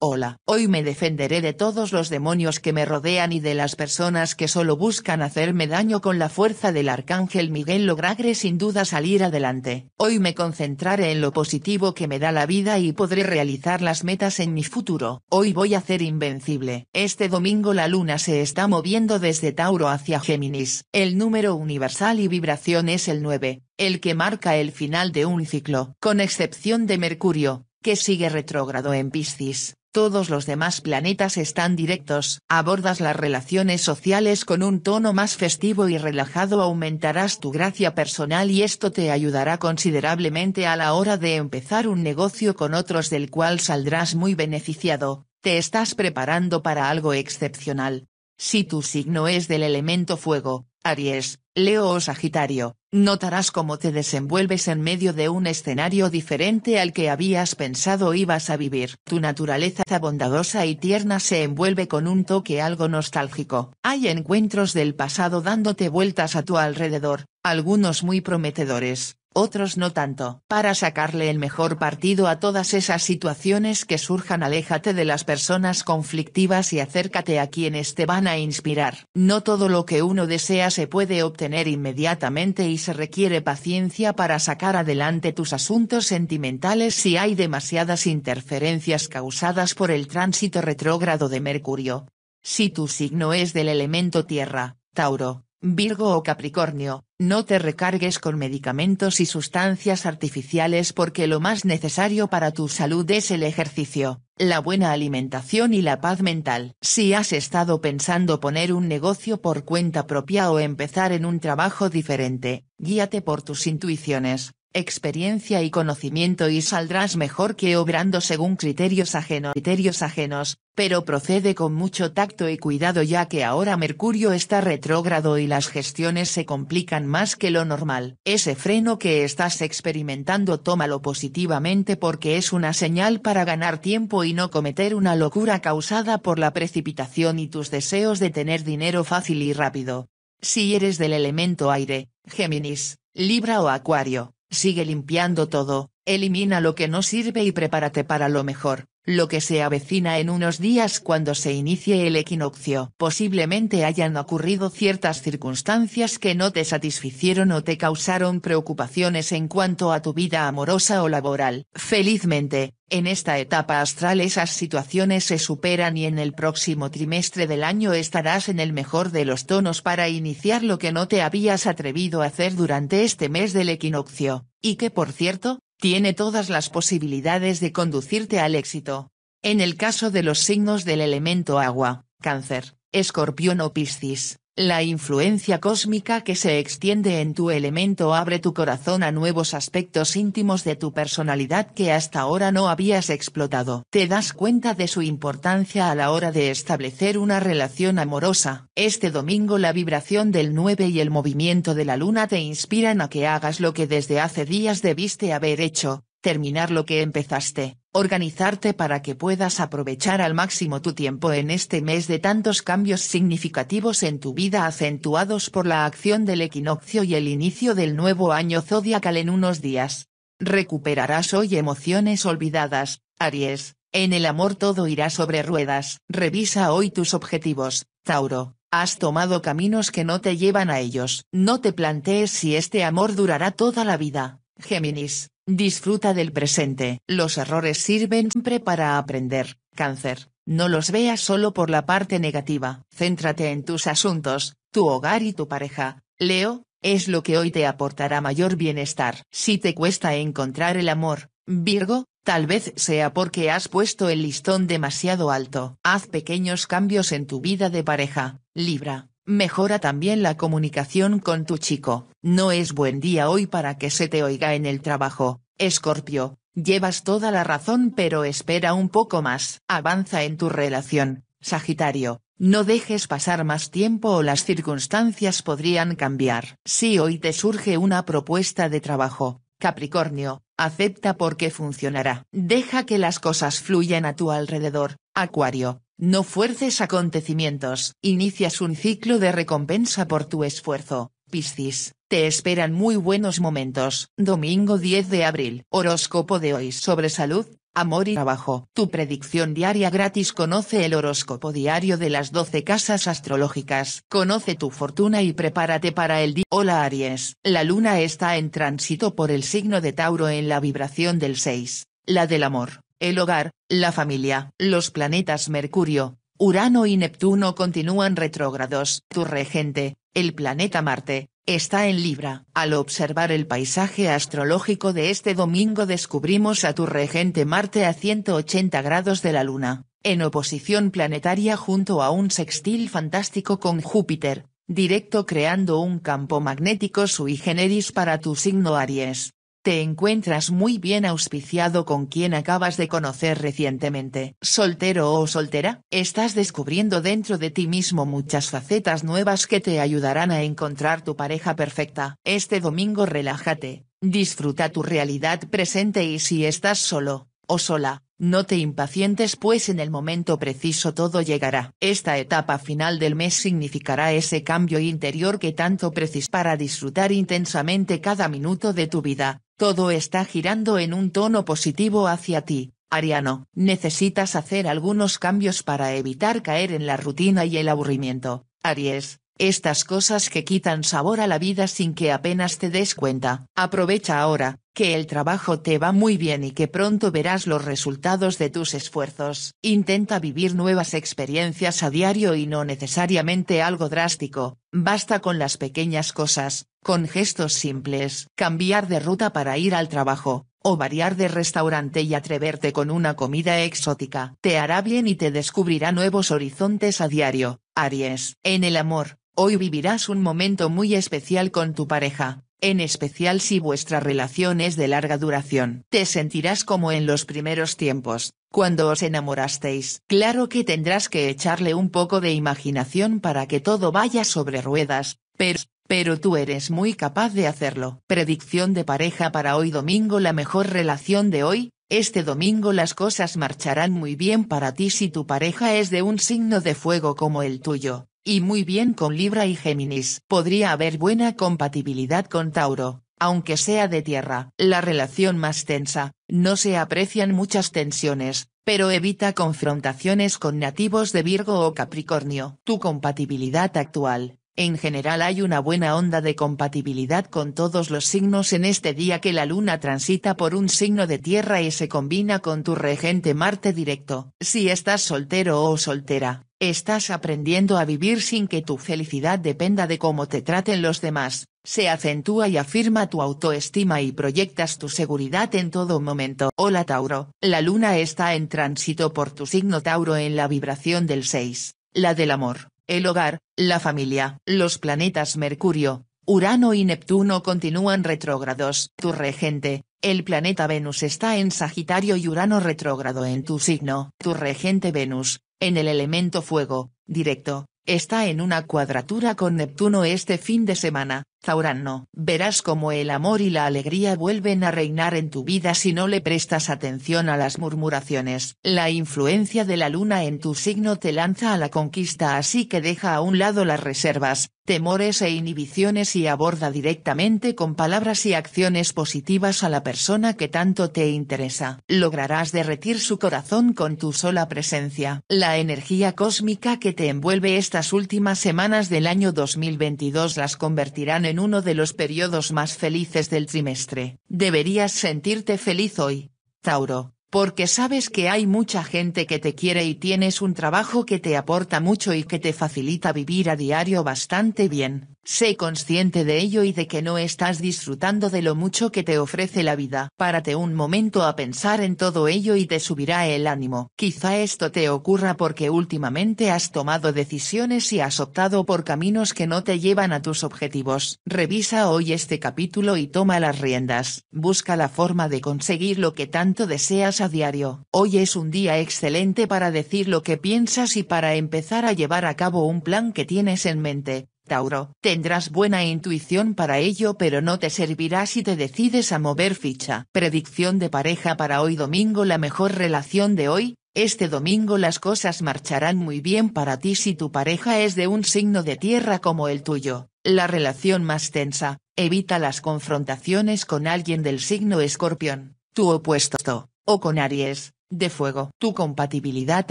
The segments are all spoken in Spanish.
Hola, hoy me defenderé de todos los demonios que me rodean y de las personas que solo buscan hacerme daño con la fuerza del arcángel Miguel lograré sin duda salir adelante. Hoy me concentraré en lo positivo que me da la vida y podré realizar las metas en mi futuro. Hoy voy a ser invencible. Este domingo la luna se está moviendo desde Tauro hacia Géminis. El número universal y vibración es el 9, el que marca el final de un ciclo, con excepción de Mercurio, que sigue retrógrado en Piscis todos los demás planetas están directos. Abordas las relaciones sociales con un tono más festivo y relajado aumentarás tu gracia personal y esto te ayudará considerablemente a la hora de empezar un negocio con otros del cual saldrás muy beneficiado, te estás preparando para algo excepcional. Si tu signo es del elemento fuego, Aries, Leo o Sagitario, notarás cómo te desenvuelves en medio de un escenario diferente al que habías pensado ibas a vivir. Tu naturaleza bondadosa y tierna se envuelve con un toque algo nostálgico. Hay encuentros del pasado dándote vueltas a tu alrededor, algunos muy prometedores otros no tanto. Para sacarle el mejor partido a todas esas situaciones que surjan aléjate de las personas conflictivas y acércate a quienes te van a inspirar. No todo lo que uno desea se puede obtener inmediatamente y se requiere paciencia para sacar adelante tus asuntos sentimentales si hay demasiadas interferencias causadas por el tránsito retrógrado de Mercurio. Si tu signo es del elemento tierra, Tauro, Virgo o Capricornio, no te recargues con medicamentos y sustancias artificiales porque lo más necesario para tu salud es el ejercicio, la buena alimentación y la paz mental. Si has estado pensando poner un negocio por cuenta propia o empezar en un trabajo diferente, guíate por tus intuiciones experiencia y conocimiento y saldrás mejor que obrando según criterios ajenos. criterios ajenos, pero procede con mucho tacto y cuidado ya que ahora Mercurio está retrógrado y las gestiones se complican más que lo normal. Ese freno que estás experimentando tómalo positivamente porque es una señal para ganar tiempo y no cometer una locura causada por la precipitación y tus deseos de tener dinero fácil y rápido. Si eres del elemento aire, Géminis, Libra o Acuario, Sigue limpiando todo. Elimina lo que no sirve y prepárate para lo mejor, lo que se avecina en unos días cuando se inicie el equinoccio. Posiblemente hayan ocurrido ciertas circunstancias que no te satisficieron o te causaron preocupaciones en cuanto a tu vida amorosa o laboral. Felizmente, en esta etapa astral esas situaciones se superan y en el próximo trimestre del año estarás en el mejor de los tonos para iniciar lo que no te habías atrevido a hacer durante este mes del equinoccio, y que por cierto, tiene todas las posibilidades de conducirte al éxito. En el caso de los signos del elemento agua, cáncer, escorpión o piscis, la influencia cósmica que se extiende en tu elemento abre tu corazón a nuevos aspectos íntimos de tu personalidad que hasta ahora no habías explotado. Te das cuenta de su importancia a la hora de establecer una relación amorosa. Este domingo la vibración del 9 y el movimiento de la luna te inspiran a que hagas lo que desde hace días debiste haber hecho, terminar lo que empezaste, organizarte para que puedas aprovechar al máximo tu tiempo en este mes de tantos cambios significativos en tu vida acentuados por la acción del equinoccio y el inicio del nuevo año zodiacal en unos días. Recuperarás hoy emociones olvidadas, Aries, en el amor todo irá sobre ruedas. Revisa hoy tus objetivos, Tauro. Has tomado caminos que no te llevan a ellos. No te plantees si este amor durará toda la vida, Géminis. Disfruta del presente. Los errores sirven siempre para aprender. Cáncer. No los veas solo por la parte negativa. Céntrate en tus asuntos, tu hogar y tu pareja. Leo, es lo que hoy te aportará mayor bienestar. Si te cuesta encontrar el amor, Virgo, tal vez sea porque has puesto el listón demasiado alto. Haz pequeños cambios en tu vida de pareja. Libra, Mejora también la comunicación con tu chico. No es buen día hoy para que se te oiga en el trabajo, Escorpio. Llevas toda la razón pero espera un poco más. Avanza en tu relación, Sagitario. No dejes pasar más tiempo o las circunstancias podrían cambiar. Si hoy te surge una propuesta de trabajo, Capricornio, acepta porque funcionará. Deja que las cosas fluyan a tu alrededor, Acuario no fuerces acontecimientos, inicias un ciclo de recompensa por tu esfuerzo, Piscis, te esperan muy buenos momentos. Domingo 10 de abril, horóscopo de hoy sobre salud, amor y trabajo. Tu predicción diaria gratis conoce el horóscopo diario de las 12 casas astrológicas. Conoce tu fortuna y prepárate para el día. Hola Aries, la luna está en tránsito por el signo de Tauro en la vibración del 6, la del amor el hogar, la familia, los planetas Mercurio, Urano y Neptuno continúan retrógrados. Tu regente, el planeta Marte, está en Libra. Al observar el paisaje astrológico de este domingo descubrimos a tu regente Marte a 180 grados de la Luna, en oposición planetaria junto a un sextil fantástico con Júpiter, directo creando un campo magnético sui generis para tu signo Aries. Te encuentras muy bien auspiciado con quien acabas de conocer recientemente. Soltero o soltera, estás descubriendo dentro de ti mismo muchas facetas nuevas que te ayudarán a encontrar tu pareja perfecta. Este domingo relájate, disfruta tu realidad presente y si estás solo, o sola, no te impacientes pues en el momento preciso todo llegará. Esta etapa final del mes significará ese cambio interior que tanto precisas para disfrutar intensamente cada minuto de tu vida. Todo está girando en un tono positivo hacia ti, Ariano. Necesitas hacer algunos cambios para evitar caer en la rutina y el aburrimiento, Aries. Estas cosas que quitan sabor a la vida sin que apenas te des cuenta. Aprovecha ahora, que el trabajo te va muy bien y que pronto verás los resultados de tus esfuerzos. Intenta vivir nuevas experiencias a diario y no necesariamente algo drástico, basta con las pequeñas cosas, con gestos simples, cambiar de ruta para ir al trabajo, o variar de restaurante y atreverte con una comida exótica. Te hará bien y te descubrirá nuevos horizontes a diario, Aries. En el amor, hoy vivirás un momento muy especial con tu pareja en especial si vuestra relación es de larga duración. Te sentirás como en los primeros tiempos, cuando os enamorasteis. Claro que tendrás que echarle un poco de imaginación para que todo vaya sobre ruedas, pero, pero tú eres muy capaz de hacerlo. Predicción de pareja para hoy domingo La mejor relación de hoy, este domingo las cosas marcharán muy bien para ti si tu pareja es de un signo de fuego como el tuyo y muy bien con Libra y Géminis. Podría haber buena compatibilidad con Tauro, aunque sea de tierra. La relación más tensa, no se aprecian muchas tensiones, pero evita confrontaciones con nativos de Virgo o Capricornio. Tu compatibilidad actual. En general hay una buena onda de compatibilidad con todos los signos en este día que la luna transita por un signo de tierra y se combina con tu regente Marte directo. Si estás soltero o soltera, Estás aprendiendo a vivir sin que tu felicidad dependa de cómo te traten los demás, se acentúa y afirma tu autoestima y proyectas tu seguridad en todo momento. Hola Tauro, la luna está en tránsito por tu signo Tauro en la vibración del 6, la del amor, el hogar, la familia. Los planetas Mercurio, Urano y Neptuno continúan retrógrados. Tu regente, el planeta Venus está en Sagitario y Urano retrógrado en tu signo. Tu regente Venus, en el elemento fuego, directo, está en una cuadratura con Neptuno este fin de semana, Zaurano, verás cómo el amor y la alegría vuelven a reinar en tu vida si no le prestas atención a las murmuraciones. La influencia de la luna en tu signo te lanza a la conquista así que deja a un lado las reservas, temores e inhibiciones y aborda directamente con palabras y acciones positivas a la persona que tanto te interesa. Lograrás derretir su corazón con tu sola presencia. La energía cósmica que te envuelve estas últimas semanas del año 2022 las convertirán en en uno de los periodos más felices del trimestre. Deberías sentirte feliz hoy, Tauro, porque sabes que hay mucha gente que te quiere y tienes un trabajo que te aporta mucho y que te facilita vivir a diario bastante bien. Sé consciente de ello y de que no estás disfrutando de lo mucho que te ofrece la vida. Párate un momento a pensar en todo ello y te subirá el ánimo. Quizá esto te ocurra porque últimamente has tomado decisiones y has optado por caminos que no te llevan a tus objetivos. Revisa hoy este capítulo y toma las riendas. Busca la forma de conseguir lo que tanto deseas a diario. Hoy es un día excelente para decir lo que piensas y para empezar a llevar a cabo un plan que tienes en mente. Tauro. Tendrás buena intuición para ello pero no te servirá si te decides a mover ficha. Predicción de pareja para hoy domingo La mejor relación de hoy, este domingo las cosas marcharán muy bien para ti si tu pareja es de un signo de tierra como el tuyo, la relación más tensa, evita las confrontaciones con alguien del signo escorpión, tu opuesto, o con Aries, de fuego. Tu compatibilidad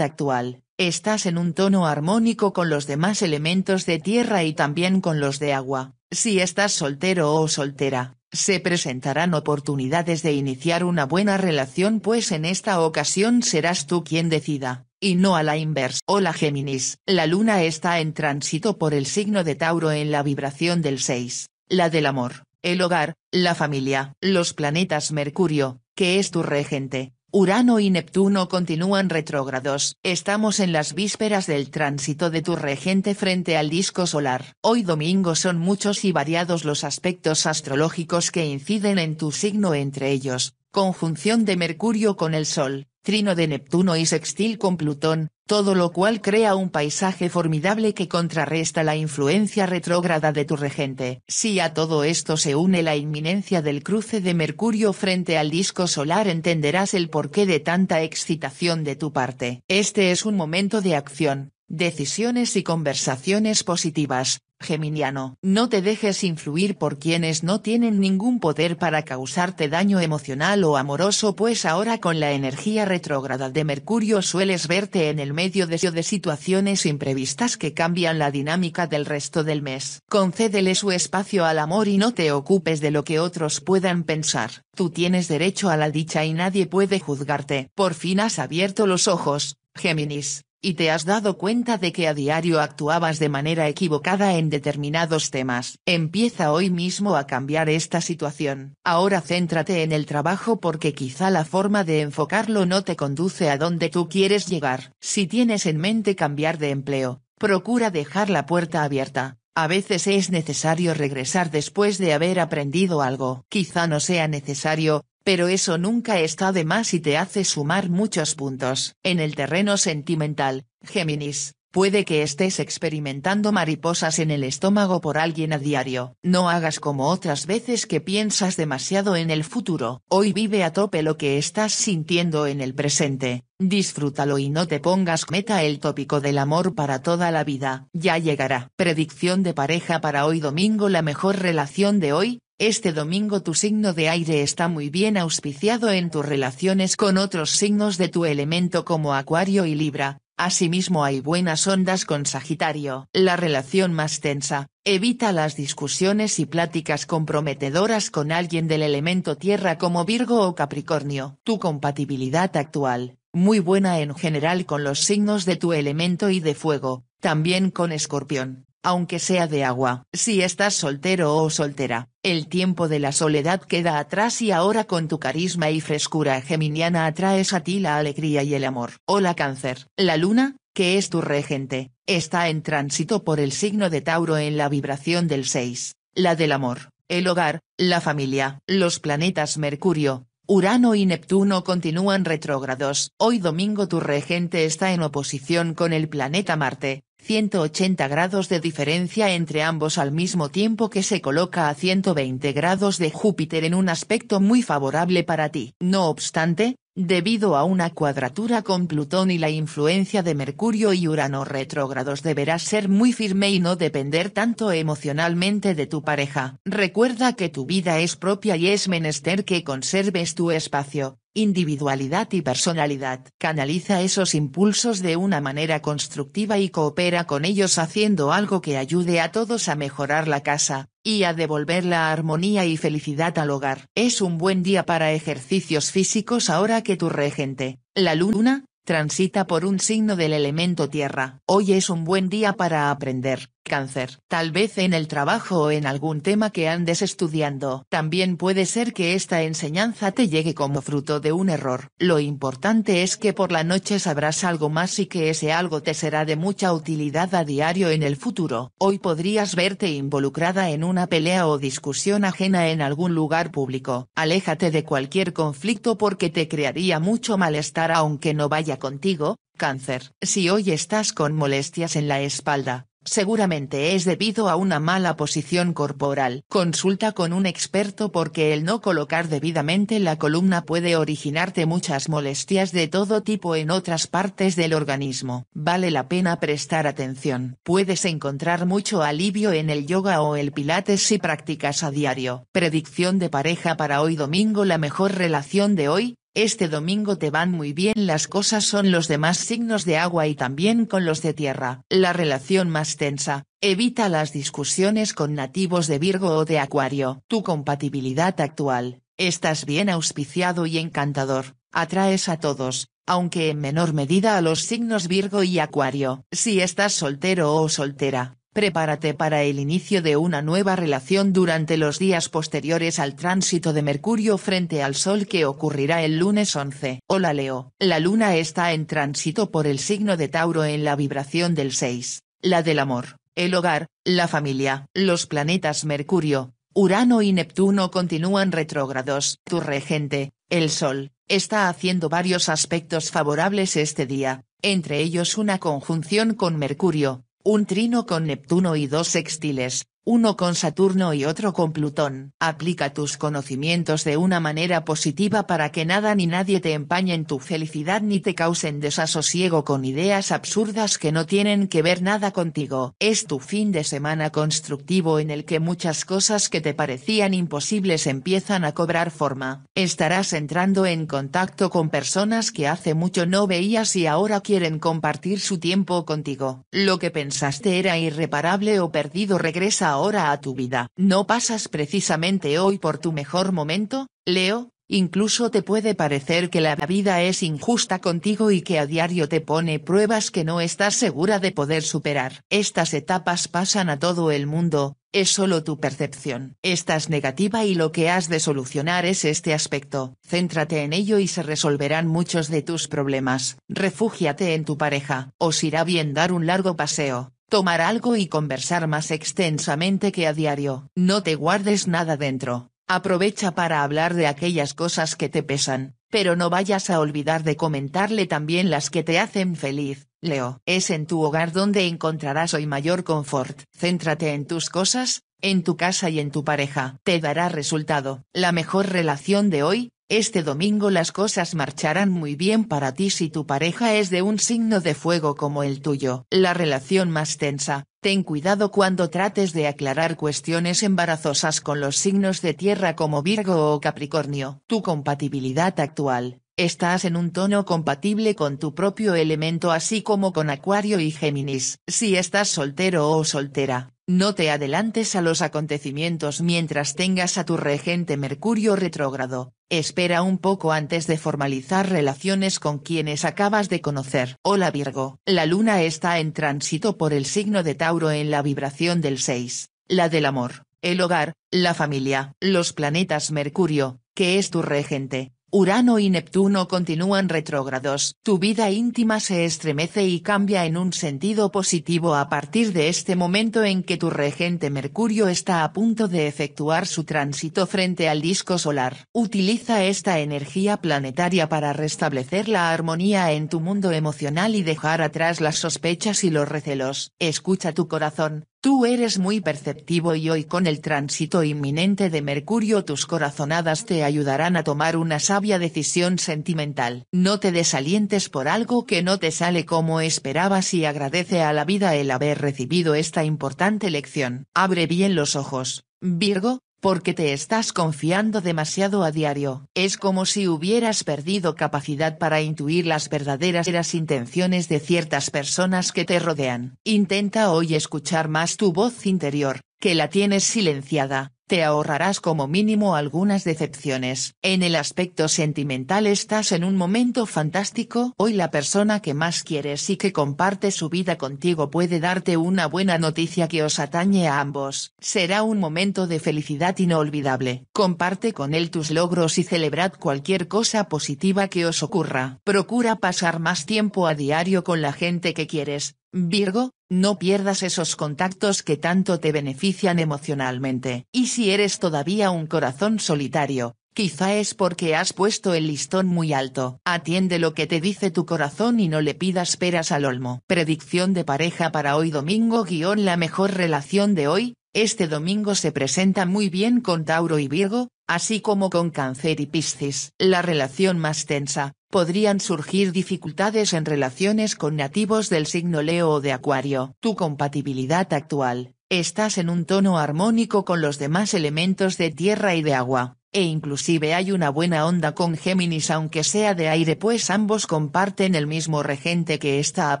actual, estás en un tono armónico con los demás elementos de tierra y también con los de agua. Si estás soltero o soltera, se presentarán oportunidades de iniciar una buena relación pues en esta ocasión serás tú quien decida, y no a la inversa. Hola Géminis, la luna está en tránsito por el signo de Tauro en la vibración del 6, la del amor, el hogar, la familia. Los planetas Mercurio, que es tu regente, Urano y Neptuno continúan retrógrados. Estamos en las vísperas del tránsito de tu regente frente al disco solar. Hoy domingo son muchos y variados los aspectos astrológicos que inciden en tu signo entre ellos, conjunción de Mercurio con el Sol, trino de Neptuno y sextil con Plutón, todo lo cual crea un paisaje formidable que contrarresta la influencia retrógrada de tu regente. Si a todo esto se une la inminencia del cruce de Mercurio frente al disco solar entenderás el porqué de tanta excitación de tu parte. Este es un momento de acción, decisiones y conversaciones positivas, Geminiano. No te dejes influir por quienes no tienen ningún poder para causarte daño emocional o amoroso pues ahora con la energía retrógrada de Mercurio sueles verte en el medio de situaciones imprevistas que cambian la dinámica del resto del mes. Concédele su espacio al amor y no te ocupes de lo que otros puedan pensar. Tú tienes derecho a la dicha y nadie puede juzgarte. Por fin has abierto los ojos, Géminis y te has dado cuenta de que a diario actuabas de manera equivocada en determinados temas. Empieza hoy mismo a cambiar esta situación. Ahora céntrate en el trabajo porque quizá la forma de enfocarlo no te conduce a donde tú quieres llegar. Si tienes en mente cambiar de empleo, procura dejar la puerta abierta. A veces es necesario regresar después de haber aprendido algo. Quizá no sea necesario, pero eso nunca está de más y te hace sumar muchos puntos. En el terreno sentimental, Géminis, Puede que estés experimentando mariposas en el estómago por alguien a diario. No hagas como otras veces que piensas demasiado en el futuro. Hoy vive a tope lo que estás sintiendo en el presente. Disfrútalo y no te pongas meta el tópico del amor para toda la vida. Ya llegará. Predicción de pareja para hoy domingo La mejor relación de hoy, este domingo tu signo de aire está muy bien auspiciado en tus relaciones con otros signos de tu elemento como Acuario y Libra, Asimismo hay buenas ondas con Sagitario. La relación más tensa, evita las discusiones y pláticas comprometedoras con alguien del elemento tierra como Virgo o Capricornio. Tu compatibilidad actual, muy buena en general con los signos de tu elemento y de fuego, también con Escorpión aunque sea de agua. Si estás soltero o soltera, el tiempo de la soledad queda atrás y ahora con tu carisma y frescura geminiana atraes a ti la alegría y el amor. Hola cáncer. La luna, que es tu regente, está en tránsito por el signo de Tauro en la vibración del 6, la del amor, el hogar, la familia, los planetas Mercurio, Urano y Neptuno continúan retrógrados. Hoy domingo tu regente está en oposición con el planeta Marte, 180 grados de diferencia entre ambos al mismo tiempo que se coloca a 120 grados de Júpiter en un aspecto muy favorable para ti. No obstante, debido a una cuadratura con Plutón y la influencia de Mercurio y Urano retrógrados deberás ser muy firme y no depender tanto emocionalmente de tu pareja. Recuerda que tu vida es propia y es menester que conserves tu espacio, individualidad y personalidad. Canaliza esos impulsos de una manera constructiva y coopera con ellos haciendo algo que ayude a todos a mejorar la casa, y a devolver la armonía y felicidad al hogar. Es un buen día para ejercicios físicos ahora que tu regente, la luna, transita por un signo del elemento tierra. Hoy es un buen día para aprender, cáncer, tal vez en el trabajo o en algún tema que andes estudiando. También puede ser que esta enseñanza te llegue como fruto de un error. Lo importante es que por la noche sabrás algo más y que ese algo te será de mucha utilidad a diario en el futuro. Hoy podrías verte involucrada en una pelea o discusión ajena en algún lugar público. Aléjate de cualquier conflicto porque te crearía mucho malestar aunque no vaya contigo, cáncer. Si hoy estás con molestias en la espalda, Seguramente es debido a una mala posición corporal. Consulta con un experto porque el no colocar debidamente la columna puede originarte muchas molestias de todo tipo en otras partes del organismo. Vale la pena prestar atención. Puedes encontrar mucho alivio en el yoga o el pilates si practicas a diario. Predicción de pareja para hoy domingo La mejor relación de hoy, este domingo te van muy bien las cosas son los demás signos de agua y también con los de tierra. La relación más tensa, evita las discusiones con nativos de Virgo o de Acuario. Tu compatibilidad actual, estás bien auspiciado y encantador, atraes a todos, aunque en menor medida a los signos Virgo y Acuario. Si estás soltero o soltera, prepárate para el inicio de una nueva relación durante los días posteriores al tránsito de Mercurio frente al Sol que ocurrirá el lunes 11. Hola Leo, la luna está en tránsito por el signo de Tauro en la vibración del 6, la del amor, el hogar, la familia, los planetas Mercurio, Urano y Neptuno continúan retrógrados. Tu regente, el Sol, está haciendo varios aspectos favorables este día, entre ellos una conjunción con Mercurio, un trino con Neptuno y dos sextiles, uno con Saturno y otro con Plutón. Aplica tus conocimientos de una manera positiva para que nada ni nadie te empañe en tu felicidad ni te causen desasosiego con ideas absurdas que no tienen que ver nada contigo. Es tu fin de semana constructivo en el que muchas cosas que te parecían imposibles empiezan a cobrar forma. Estarás entrando en contacto con personas que hace mucho no veías y ahora quieren compartir su tiempo contigo. Lo que pensaste era irreparable o perdido regresa ahora a tu vida. No pasas precisamente hoy por tu mejor momento, Leo, incluso te puede parecer que la vida es injusta contigo y que a diario te pone pruebas que no estás segura de poder superar. Estas etapas pasan a todo el mundo, es solo tu percepción. Estás negativa y lo que has de solucionar es este aspecto. Céntrate en ello y se resolverán muchos de tus problemas. Refúgiate en tu pareja. Os irá bien dar un largo paseo tomar algo y conversar más extensamente que a diario. No te guardes nada dentro, aprovecha para hablar de aquellas cosas que te pesan, pero no vayas a olvidar de comentarle también las que te hacen feliz. Leo, es en tu hogar donde encontrarás hoy mayor confort. Céntrate en tus cosas, en tu casa y en tu pareja. Te dará resultado. La mejor relación de hoy, este domingo las cosas marcharán muy bien para ti si tu pareja es de un signo de fuego como el tuyo. La relación más tensa, ten cuidado cuando trates de aclarar cuestiones embarazosas con los signos de tierra como Virgo o Capricornio. Tu compatibilidad actual, estás en un tono compatible con tu propio elemento así como con Acuario y Géminis. Si estás soltero o soltera, no te adelantes a los acontecimientos mientras tengas a tu regente Mercurio retrógrado, espera un poco antes de formalizar relaciones con quienes acabas de conocer. Hola Virgo, la luna está en tránsito por el signo de Tauro en la vibración del 6, la del amor, el hogar, la familia. Los planetas Mercurio, que es tu regente, Urano y Neptuno continúan retrógrados. Tu vida íntima se estremece y cambia en un sentido positivo a partir de este momento en que tu regente Mercurio está a punto de efectuar su tránsito frente al disco solar. Utiliza esta energía planetaria para restablecer la armonía en tu mundo emocional y dejar atrás las sospechas y los recelos. Escucha tu corazón, Tú eres muy perceptivo y hoy con el tránsito inminente de Mercurio tus corazonadas te ayudarán a tomar una sabia decisión sentimental. No te desalientes por algo que no te sale como esperabas y agradece a la vida el haber recibido esta importante lección. Abre bien los ojos, Virgo, porque te estás confiando demasiado a diario. Es como si hubieras perdido capacidad para intuir las verdaderas intenciones de ciertas personas que te rodean. Intenta hoy escuchar más tu voz interior, que la tienes silenciada, te ahorrarás como mínimo algunas decepciones. En el aspecto sentimental estás en un momento fantástico, hoy la persona que más quieres y que comparte su vida contigo puede darte una buena noticia que os atañe a ambos. Será un momento de felicidad inolvidable. Comparte con él tus logros y celebrad cualquier cosa positiva que os ocurra. Procura pasar más tiempo a diario con la gente que quieres, Virgo, no pierdas esos contactos que tanto te benefician emocionalmente. Y si eres todavía un corazón solitario, quizá es porque has puesto el listón muy alto. Atiende lo que te dice tu corazón y no le pidas peras al olmo. Predicción de pareja para hoy domingo la mejor relación de hoy, este domingo se presenta muy bien con Tauro y Virgo, así como con Cáncer y Piscis. La relación más tensa, podrían surgir dificultades en relaciones con nativos del signo Leo o de Acuario. Tu compatibilidad actual, estás en un tono armónico con los demás elementos de tierra y de agua, e inclusive hay una buena onda con Géminis aunque sea de aire pues ambos comparten el mismo regente que está a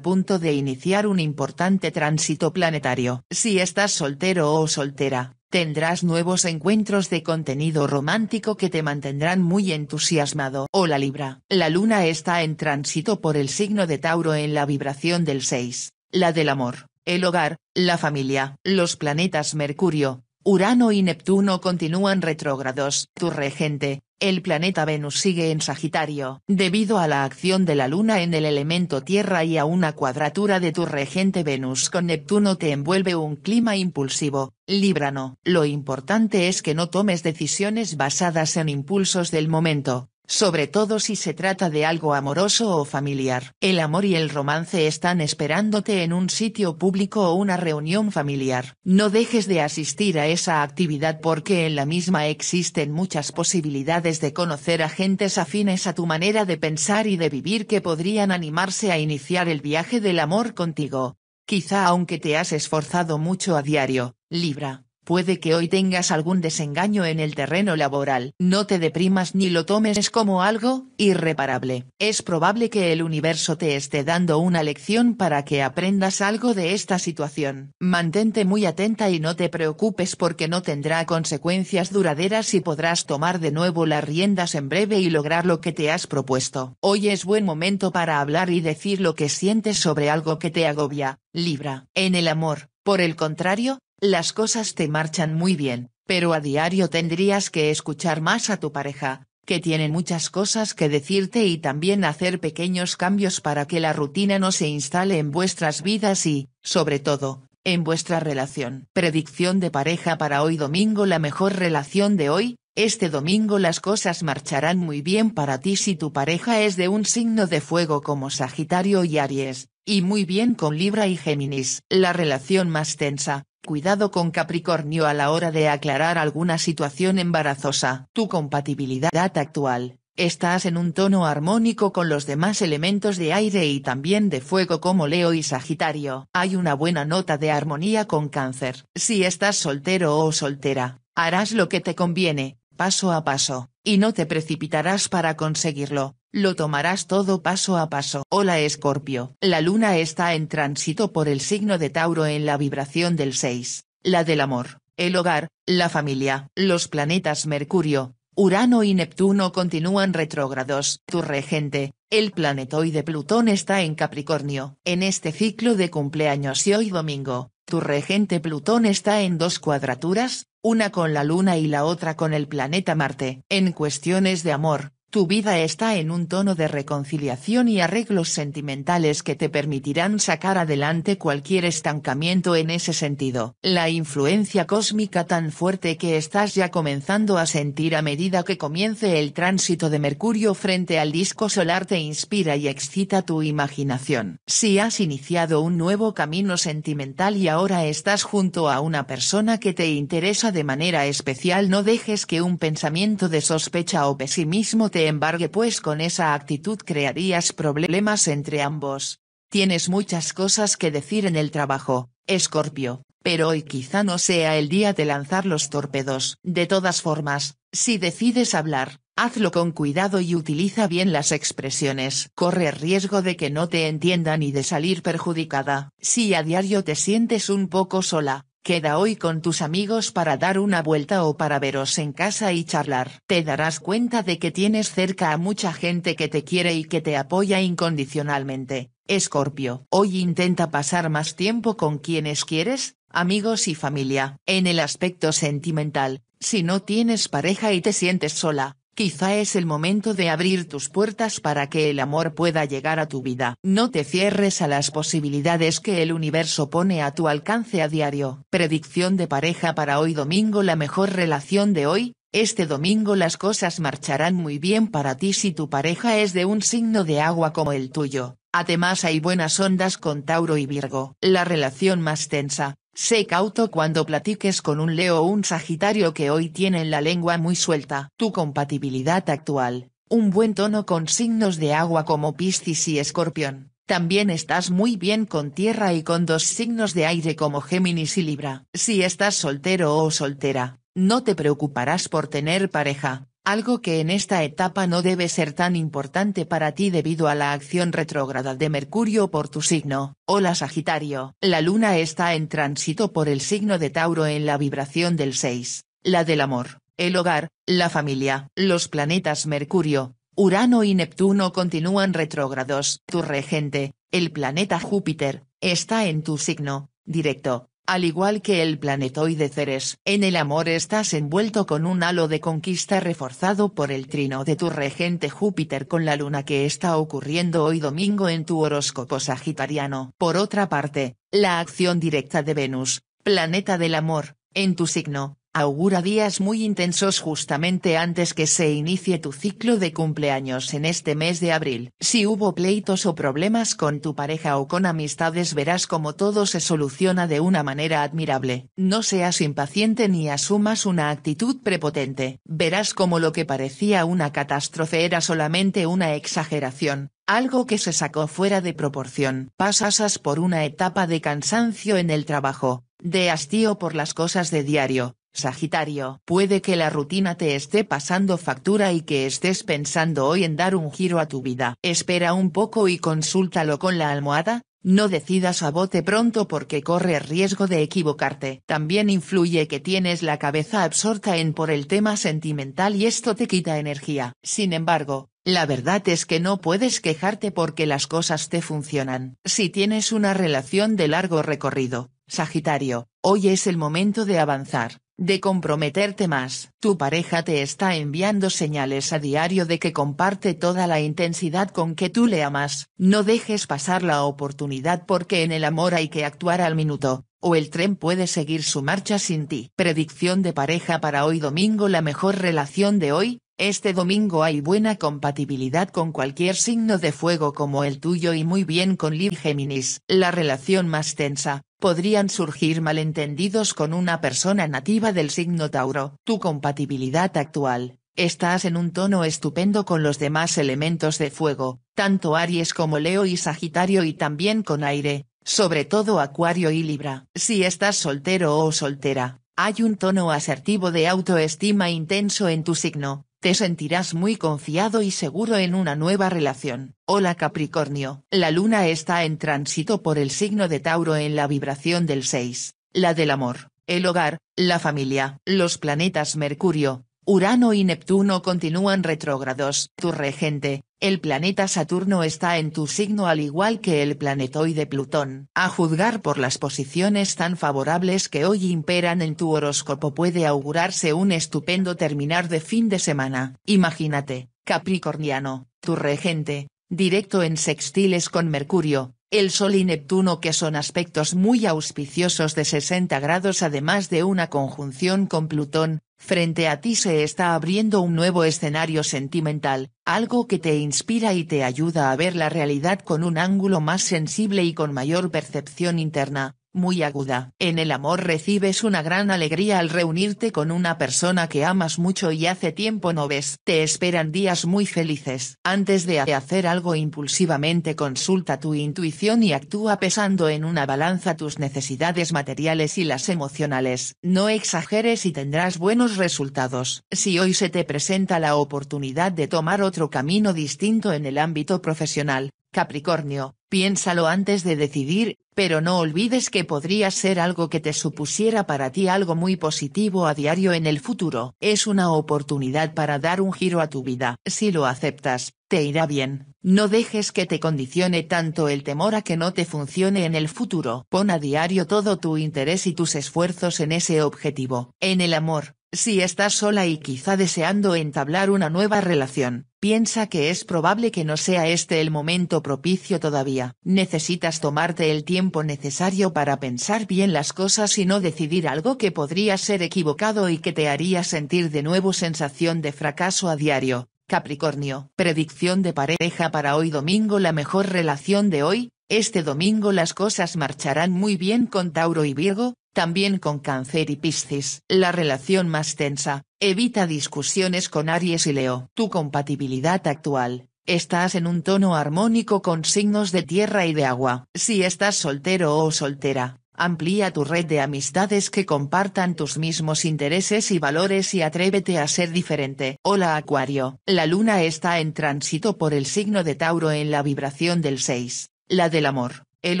punto de iniciar un importante tránsito planetario. Si estás soltero o soltera, Tendrás nuevos encuentros de contenido romántico que te mantendrán muy entusiasmado. Hola Libra. La luna está en tránsito por el signo de Tauro en la vibración del 6, la del amor, el hogar, la familia. Los planetas Mercurio, Urano y Neptuno continúan retrógrados. Tu regente, el planeta Venus sigue en Sagitario, debido a la acción de la Luna en el elemento Tierra y a una cuadratura de tu regente Venus con Neptuno te envuelve un clima impulsivo, Librano. Lo importante es que no tomes decisiones basadas en impulsos del momento, sobre todo si se trata de algo amoroso o familiar. El amor y el romance están esperándote en un sitio público o una reunión familiar. No dejes de asistir a esa actividad porque en la misma existen muchas posibilidades de conocer a gentes afines a tu manera de pensar y de vivir que podrían animarse a iniciar el viaje del amor contigo. Quizá aunque te has esforzado mucho a diario, Libra. Puede que hoy tengas algún desengaño en el terreno laboral. No te deprimas ni lo tomes como algo irreparable. Es probable que el universo te esté dando una lección para que aprendas algo de esta situación. Mantente muy atenta y no te preocupes porque no tendrá consecuencias duraderas y podrás tomar de nuevo las riendas en breve y lograr lo que te has propuesto. Hoy es buen momento para hablar y decir lo que sientes sobre algo que te agobia, Libra. En el amor, por el contrario, las cosas te marchan muy bien, pero a diario tendrías que escuchar más a tu pareja, que tiene muchas cosas que decirte y también hacer pequeños cambios para que la rutina no se instale en vuestras vidas y, sobre todo, en vuestra relación. Predicción de pareja para hoy domingo La mejor relación de hoy, este domingo las cosas marcharán muy bien para ti si tu pareja es de un signo de fuego como Sagitario y Aries, y muy bien con Libra y Géminis. La relación más tensa, cuidado con Capricornio a la hora de aclarar alguna situación embarazosa. Tu compatibilidad actual, estás en un tono armónico con los demás elementos de aire y también de fuego como Leo y Sagitario. Hay una buena nota de armonía con cáncer. Si estás soltero o soltera, harás lo que te conviene, paso a paso, y no te precipitarás para conseguirlo. Lo tomarás todo paso a paso. Hola Escorpio. La luna está en tránsito por el signo de Tauro en la vibración del 6, la del amor, el hogar, la familia. Los planetas Mercurio, Urano y Neptuno continúan retrógrados. Tu regente, el planetoide Plutón está en Capricornio. En este ciclo de cumpleaños y hoy domingo, tu regente Plutón está en dos cuadraturas, una con la Luna y la otra con el planeta Marte. En cuestiones de amor, tu vida está en un tono de reconciliación y arreglos sentimentales que te permitirán sacar adelante cualquier estancamiento en ese sentido. La influencia cósmica tan fuerte que estás ya comenzando a sentir a medida que comience el tránsito de Mercurio frente al disco solar te inspira y excita tu imaginación. Si has iniciado un nuevo camino sentimental y ahora estás junto a una persona que te interesa de manera especial no dejes que un pensamiento de sospecha o pesimismo te te embargue pues con esa actitud crearías problemas entre ambos. Tienes muchas cosas que decir en el trabajo, Escorpio, pero hoy quizá no sea el día de lanzar los torpedos. De todas formas, si decides hablar, hazlo con cuidado y utiliza bien las expresiones. Corre riesgo de que no te entiendan y de salir perjudicada. Si a diario te sientes un poco sola, Queda hoy con tus amigos para dar una vuelta o para veros en casa y charlar. Te darás cuenta de que tienes cerca a mucha gente que te quiere y que te apoya incondicionalmente. Escorpio. Hoy intenta pasar más tiempo con quienes quieres, amigos y familia. En el aspecto sentimental, si no tienes pareja y te sientes sola, Quizá es el momento de abrir tus puertas para que el amor pueda llegar a tu vida. No te cierres a las posibilidades que el universo pone a tu alcance a diario. Predicción de pareja para hoy domingo La mejor relación de hoy, este domingo las cosas marcharán muy bien para ti si tu pareja es de un signo de agua como el tuyo. Además hay buenas ondas con Tauro y Virgo. La relación más tensa, Sé cauto cuando platiques con un Leo o un Sagitario que hoy tienen la lengua muy suelta. Tu compatibilidad actual, un buen tono con signos de agua como Piscis y Escorpión. También estás muy bien con tierra y con dos signos de aire como Géminis y Libra. Si estás soltero o soltera, no te preocuparás por tener pareja, algo que en esta etapa no debe ser tan importante para ti debido a la acción retrógrada de Mercurio por tu signo. Hola Sagitario, la luna está en tránsito por el signo de Tauro en la vibración del 6, la del amor, el hogar, la familia, los planetas Mercurio, Urano y Neptuno continúan retrógrados. Tu regente, el planeta Júpiter, está en tu signo, directo, al igual que el planetoide Ceres, en el amor estás envuelto con un halo de conquista reforzado por el trino de tu regente Júpiter con la luna que está ocurriendo hoy domingo en tu horóscopo sagitariano. Por otra parte, la acción directa de Venus, planeta del amor, en tu signo, augura días muy intensos justamente antes que se inicie tu ciclo de cumpleaños en este mes de abril. Si hubo pleitos o problemas con tu pareja o con amistades verás como todo se soluciona de una manera admirable. No seas impaciente ni asumas una actitud prepotente. Verás como lo que parecía una catástrofe era solamente una exageración algo que se sacó fuera de proporción. Pasasas por una etapa de cansancio en el trabajo, de hastío por las cosas de diario, Sagitario, puede que la rutina te esté pasando factura y que estés pensando hoy en dar un giro a tu vida. Espera un poco y consúltalo con la almohada, no decidas a bote pronto porque corre riesgo de equivocarte. También influye que tienes la cabeza absorta en por el tema sentimental y esto te quita energía. Sin embargo, la verdad es que no puedes quejarte porque las cosas te funcionan. Si tienes una relación de largo recorrido, Sagitario, hoy es el momento de avanzar de comprometerte más. Tu pareja te está enviando señales a diario de que comparte toda la intensidad con que tú le amas. No dejes pasar la oportunidad porque en el amor hay que actuar al minuto, o el tren puede seguir su marcha sin ti. Predicción de pareja para hoy domingo La mejor relación de hoy, este domingo hay buena compatibilidad con cualquier signo de fuego como el tuyo y muy bien con Lib Géminis. La relación más tensa, podrían surgir malentendidos con una persona nativa del signo Tauro. Tu compatibilidad actual, estás en un tono estupendo con los demás elementos de fuego, tanto Aries como Leo y Sagitario y también con aire, sobre todo Acuario y Libra. Si estás soltero o soltera, hay un tono asertivo de autoestima intenso en tu signo te sentirás muy confiado y seguro en una nueva relación. Hola Capricornio. La luna está en tránsito por el signo de Tauro en la vibración del 6, la del amor, el hogar, la familia. Los planetas Mercurio, Urano y Neptuno continúan retrógrados. Tu regente, el planeta Saturno está en tu signo al igual que el planetoide Plutón. A juzgar por las posiciones tan favorables que hoy imperan en tu horóscopo puede augurarse un estupendo terminar de fin de semana. Imagínate, Capricorniano, tu regente, directo en sextiles con Mercurio, el Sol y Neptuno que son aspectos muy auspiciosos de 60 grados además de una conjunción con Plutón, Frente a ti se está abriendo un nuevo escenario sentimental, algo que te inspira y te ayuda a ver la realidad con un ángulo más sensible y con mayor percepción interna muy aguda. En el amor recibes una gran alegría al reunirte con una persona que amas mucho y hace tiempo no ves. Te esperan días muy felices. Antes de hacer algo impulsivamente consulta tu intuición y actúa pesando en una balanza tus necesidades materiales y las emocionales. No exageres y tendrás buenos resultados. Si hoy se te presenta la oportunidad de tomar otro camino distinto en el ámbito profesional, Capricornio, piénsalo antes de decidir, pero no olvides que podría ser algo que te supusiera para ti algo muy positivo a diario en el futuro. Es una oportunidad para dar un giro a tu vida. Si lo aceptas, te irá bien. No dejes que te condicione tanto el temor a que no te funcione en el futuro. Pon a diario todo tu interés y tus esfuerzos en ese objetivo. En el amor, si estás sola y quizá deseando entablar una nueva relación, Piensa que es probable que no sea este el momento propicio todavía. Necesitas tomarte el tiempo necesario para pensar bien las cosas y no decidir algo que podría ser equivocado y que te haría sentir de nuevo sensación de fracaso a diario. Capricornio. Predicción de pareja para hoy domingo La mejor relación de hoy, este domingo las cosas marcharán muy bien con Tauro y Virgo, también con Cáncer y Piscis. La relación más tensa, evita discusiones con Aries y Leo. Tu compatibilidad actual, estás en un tono armónico con signos de tierra y de agua. Si estás soltero o soltera, amplía tu red de amistades que compartan tus mismos intereses y valores y atrévete a ser diferente. Hola Acuario. La luna está en tránsito por el signo de Tauro en la vibración del 6 la del amor, el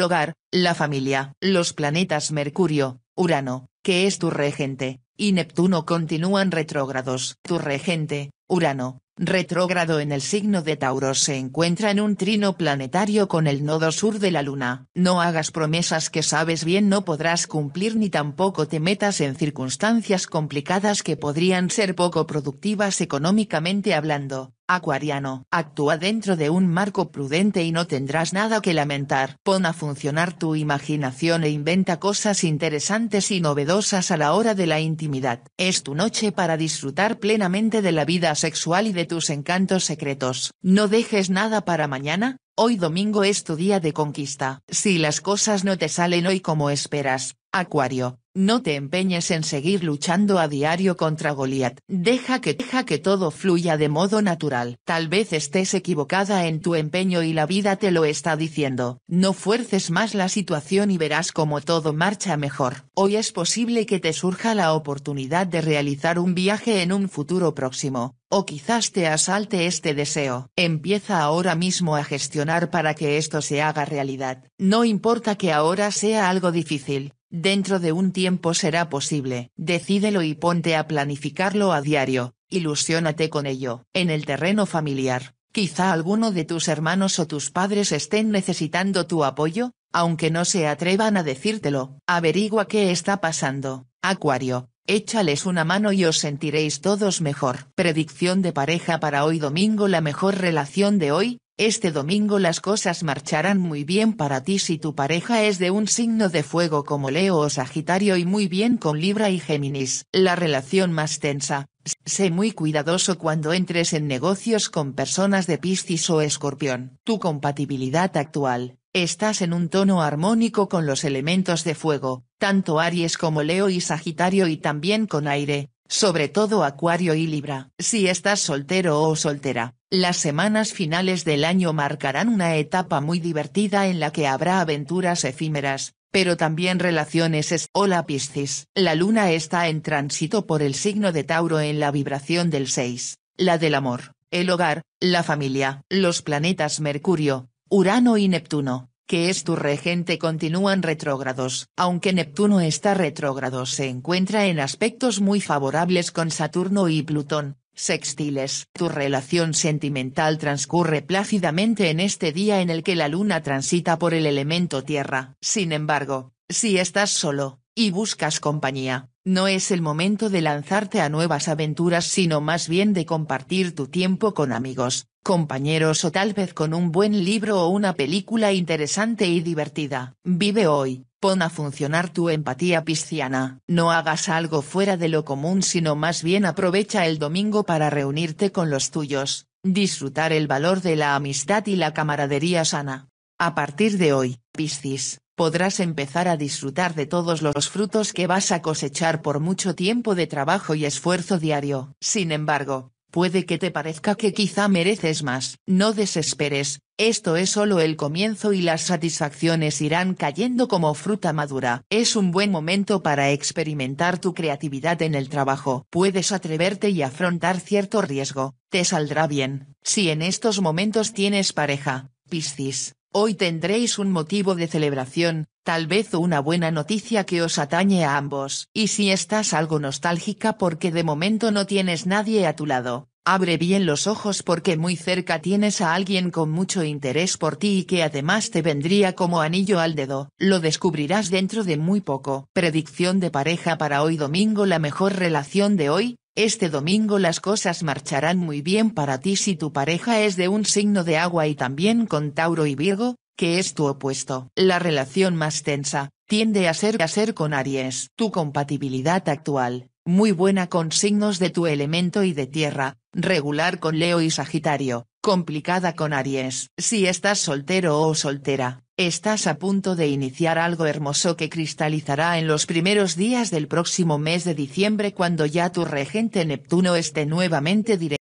hogar, la familia, los planetas Mercurio, Urano, que es tu regente, y Neptuno continúan retrógrados. Tu regente, Urano, retrógrado en el signo de Tauro se encuentra en un trino planetario con el nodo sur de la Luna. No hagas promesas que sabes bien no podrás cumplir ni tampoco te metas en circunstancias complicadas que podrían ser poco productivas económicamente hablando. Acuariano, actúa dentro de un marco prudente y no tendrás nada que lamentar. Pon a funcionar tu imaginación e inventa cosas interesantes y novedosas a la hora de la intimidad. Es tu noche para disfrutar plenamente de la vida sexual y de tus encantos secretos. No dejes nada para mañana, hoy domingo es tu día de conquista. Si las cosas no te salen hoy como esperas, Acuario, no te empeñes en seguir luchando a diario contra Goliat. Deja que, deja que todo fluya de modo natural. Tal vez estés equivocada en tu empeño y la vida te lo está diciendo. No fuerces más la situación y verás cómo todo marcha mejor. Hoy es posible que te surja la oportunidad de realizar un viaje en un futuro próximo o quizás te asalte este deseo. Empieza ahora mismo a gestionar para que esto se haga realidad. No importa que ahora sea algo difícil, Dentro de un tiempo será posible. Decídelo y ponte a planificarlo a diario, ilusiónate con ello. En el terreno familiar, quizá alguno de tus hermanos o tus padres estén necesitando tu apoyo, aunque no se atrevan a decírtelo. Averigua qué está pasando. Acuario, échales una mano y os sentiréis todos mejor. Predicción de pareja para hoy domingo La mejor relación de hoy, este domingo las cosas marcharán muy bien para ti si tu pareja es de un signo de fuego como Leo o Sagitario y muy bien con Libra y Géminis. La relación más tensa. Sé muy cuidadoso cuando entres en negocios con personas de Piscis o Escorpión. Tu compatibilidad actual. Estás en un tono armónico con los elementos de fuego, tanto Aries como Leo y Sagitario y también con aire, sobre todo Acuario y Libra. Si estás soltero o soltera, las semanas finales del año marcarán una etapa muy divertida en la que habrá aventuras efímeras, pero también relaciones es Hola Piscis. La luna está en tránsito por el signo de Tauro en la vibración del 6, la del amor, el hogar, la familia, los planetas Mercurio, Urano y Neptuno que es tu regente continúan retrógrados. Aunque Neptuno está retrógrado se encuentra en aspectos muy favorables con Saturno y Plutón, sextiles. Tu relación sentimental transcurre plácidamente en este día en el que la luna transita por el elemento tierra. Sin embargo, si estás solo, y buscas compañía, no es el momento de lanzarte a nuevas aventuras sino más bien de compartir tu tiempo con amigos, compañeros o tal vez con un buen libro o una película interesante y divertida. Vive hoy, pon a funcionar tu empatía pisciana. No hagas algo fuera de lo común sino más bien aprovecha el domingo para reunirte con los tuyos, disfrutar el valor de la amistad y la camaradería sana. A partir de hoy, Piscis, podrás empezar a disfrutar de todos los frutos que vas a cosechar por mucho tiempo de trabajo y esfuerzo diario. Sin embargo, Puede que te parezca que quizá mereces más. No desesperes, esto es solo el comienzo y las satisfacciones irán cayendo como fruta madura. Es un buen momento para experimentar tu creatividad en el trabajo. Puedes atreverte y afrontar cierto riesgo. Te saldrá bien. Si en estos momentos tienes pareja, Piscis, Hoy tendréis un motivo de celebración, tal vez una buena noticia que os atañe a ambos. Y si estás algo nostálgica porque de momento no tienes nadie a tu lado, abre bien los ojos porque muy cerca tienes a alguien con mucho interés por ti y que además te vendría como anillo al dedo. Lo descubrirás dentro de muy poco. Predicción de pareja para hoy domingo La mejor relación de hoy, este domingo las cosas marcharán muy bien para ti si tu pareja es de un signo de agua y también con Tauro y Virgo, que es tu opuesto. La relación más tensa, tiende a ser a ser con Aries. Tu compatibilidad actual, muy buena con signos de tu elemento y de tierra, regular con Leo y Sagitario, complicada con Aries. Si estás soltero o soltera, Estás a punto de iniciar algo hermoso que cristalizará en los primeros días del próximo mes de diciembre cuando ya tu regente Neptuno esté nuevamente directo.